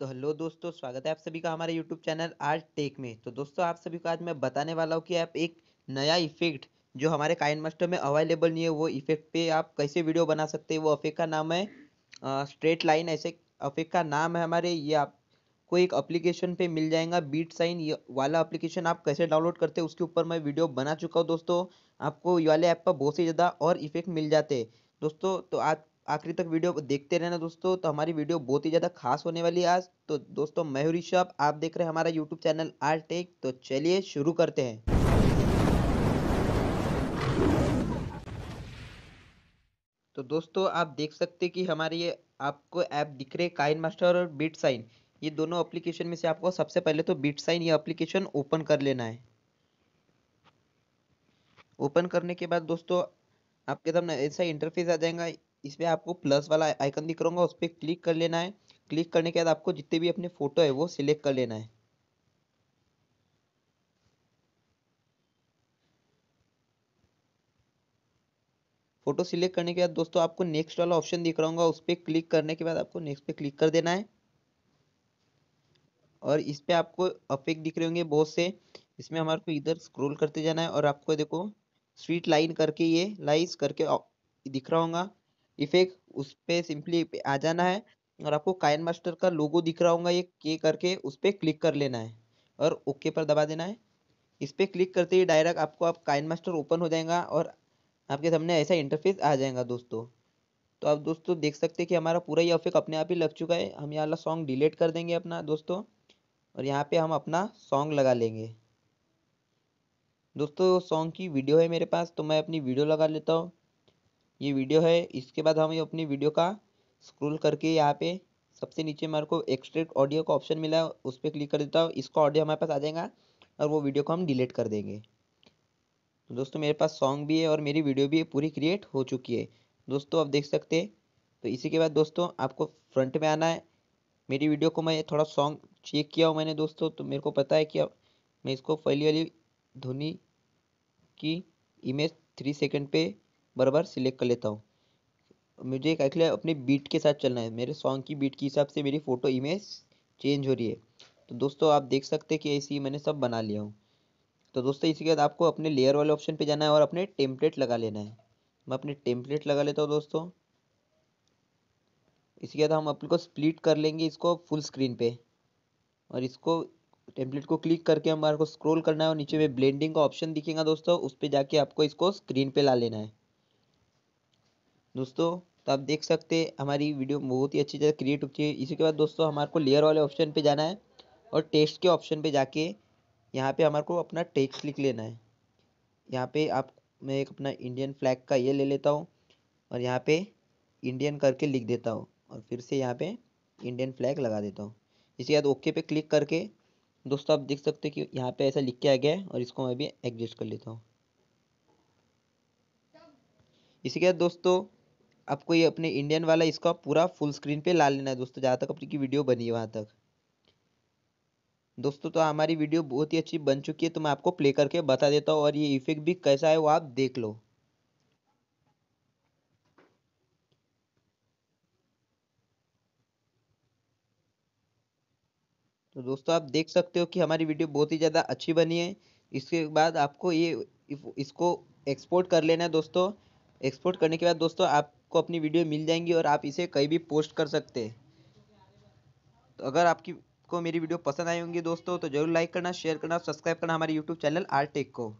तो हेलो दोस्तों स्वागत है आप सभी का हमारे यूट्यूब चैनल आर्ट टेक में तो दोस्तों आप सभी को आज मैं बताने वाला हूँ कि आप एक नया इफेक्ट जो हमारे काइन मास्टर में अवेलेबल नहीं है वो इफेक्ट पे आप कैसे वीडियो बना सकते हैं वो अफेक्ट का नाम है स्ट्रेट लाइन ऐसे अफेक्ट का नाम है हमारे ये आपको एक अप्लीकेशन पे मिल जाएगा बीट साइन ये वाला अप्लीकेशन आप कैसे डाउनलोड करते हैं उसके ऊपर मैं वीडियो बना चुका हूँ दोस्तों आपको ये वाले ऐप पर बहुत ही ज़्यादा और इफेक्ट मिल जाते हैं दोस्तों तो आज आखिरी तक वीडियो देखते रहना दोस्तों तो हमारी वीडियो बहुत ही ज़्यादा खास होने वाली है आज तो दोस्तों मयूरी शॉप आप देख रहे हैं हमारा यूट्यूब चैनल आर टेक तो चलिए शुरू करते हैं तो दोस्तों आप देख सकते कि हमारी ये आपको ऐप दिख रहे काइन मास्टर और बीट साइन ये दोनों अप्लीकेशन में से आपको सबसे पहले तो बीट साइन ये अप्लीकेशन ओपन कर लेना है ओपन करने के बाद दोस्तों आपके सामने ऐसा इंटरफेस आ जाएगा इस पर आपको प्लस वाला आइकन दिख रहा होगा उस पर क्लिक कर लेना है क्लिक करने के बाद आपको जितने भी अपने फ़ोटो है वो सिलेक्ट कर लेना है फोटो सिलेक्ट करने के बाद दोस्तों आपको नेक्स्ट वाला ऑप्शन दिख रहा होगा उस पर क्लिक करने के बाद आपको नेक्स्ट पे क्लिक कर देना है और इस पर आपको अफेक्ट दिख रहे होंगे बहुत से इसमें हमारे को इधर स्क्रॉल करते जाना है और आपको देखो स्वीट लाइन करके ये लाइस करके दिख रहा होगा इफेक्ट उस पर सिंपली आ जाना है और आपको काइन मास्टर का लोगो दिख रहा होगा ये के करके उस पर क्लिक कर लेना है और ओके पर दबा देना है इस पर क्लिक करते ही डायरेक्ट आपको आप काइन मास्टर ओपन हो जाएगा और आपके सामने ऐसा इंटरफेस आ जाएगा दोस्तों तो आप दोस्तों देख सकते हैं कि हमारा पूरा ये अफेक्ट अपने आप ही लग चुका है हम यहाँ सॉन्ग डिलीट कर देंगे अपना दोस्तों और यहाँ पे हम अपना सॉन्ग लगा लेंगे दोस्तों सॉन्ग की वीडियो है मेरे पास तो मैं अपनी वीडियो लगा लेता हूँ ये वीडियो है इसके बाद हम ये अपनी वीडियो का स्क्रोल करके यहाँ पे सबसे नीचे मेरे को एक्सट्रेक्ट ऑडियो का ऑप्शन मिला है उस पर क्लिक कर देता हूँ इसका ऑडियो हमारे पास आ जाएगा और वो वीडियो को हम डिलीट कर देंगे तो दोस्तों मेरे पास सॉन्ग भी है और मेरी वीडियो भी पूरी क्रिएट हो चुकी है दोस्तों आप देख सकते हैं तो इसी के बाद दोस्तों आपको फ्रंट में आना है मेरी वीडियो को मैं थोड़ा सॉन्ग चेक किया हूँ मैंने दोस्तों तो मेरे को पता है कि मैं इसको पहली वाली धोनी की इमेज थ्री सेकंड पे बराबर सिलेक्ट कर लेता हूँ मुझे एक्चुअली अपने बीट के साथ चलना है मेरे सॉन्ग की बीट के हिसाब से मेरी फ़ोटो इमेज चेंज हो रही है तो दोस्तों आप देख सकते हैं कि ऐसी मैंने सब बना लिया हूँ तो दोस्तों इसी के बाद आपको अपने लेयर वाले ऑप्शन पे जाना है और अपने टेम्पलेट लगा लेना है मैं अपने टेम्पलेट लगा लेता हूँ दोस्तों इसी के बाद हम अपने को स्प्लिट कर लेंगे इसको फुल स्क्रीन पे और इसको टेम्पलेट को क्लिक करके हमारे को स्क्रोल करना है और नीचे में ब्लेंडिंग का ऑप्शन दिखेगा दोस्तों उस पर जाके आपको इसको स्क्रीन पे ला लेना है दोस्तों तो आप देख सकते हैं हमारी वीडियो बहुत ही अच्छी तरह क्रिएट हो चुकी है इसी के बाद दोस्तों हमारे को लेयर वाले ऑप्शन पे जाना है और टेक्स्ट के ऑप्शन पे जाके यहाँ पे हमारे को अपना टेक्स्ट लिख लेना है यहाँ पे आप मैं एक अपना इंडियन फ्लैग का ये ले लेता हूँ और यहाँ पे इंडियन करके लिख देता हूँ और फिर से यहाँ पे इंडियन फ्लैग लगा देता हूँ इसके बाद ओके पे क्लिक करके दोस्तों आप देख सकते हो कि यहाँ पे ऐसा लिख के आ गया है और इसको मैं भी एडजस्ट कर लेता हूँ इसी के बाद दोस्तों आपको ये अपने इंडियन वाला इसका पूरा फुल स्क्रीन पे ला लेना है दोस्तों जहाँ तक अपनी की वीडियो बनी है वहाँ तक दोस्तों तो हमारी वीडियो बहुत ही अच्छी बन चुकी है तो मैं आपको प्ले करके बता देता हूँ और ये इफेक्ट भी कैसा है वो आप देख लो तो दोस्तों आप देख सकते हो कि हमारी वीडियो बहुत ही ज़्यादा अच्छी बनी है इसके बाद आपको ये इसको एक्सपोर्ट कर लेना है दोस्तों एक्सपोर्ट करने के बाद दोस्तों आप आपको अपनी वीडियो मिल जाएंगी और आप इसे कहीं भी पोस्ट कर सकते हैं तो अगर आपकी को मेरी वीडियो पसंद आई होंगी दोस्तों तो जरूर लाइक करना शेयर करना सब्सक्राइब करना हमारे यूट्यूब चैनल आर टेक को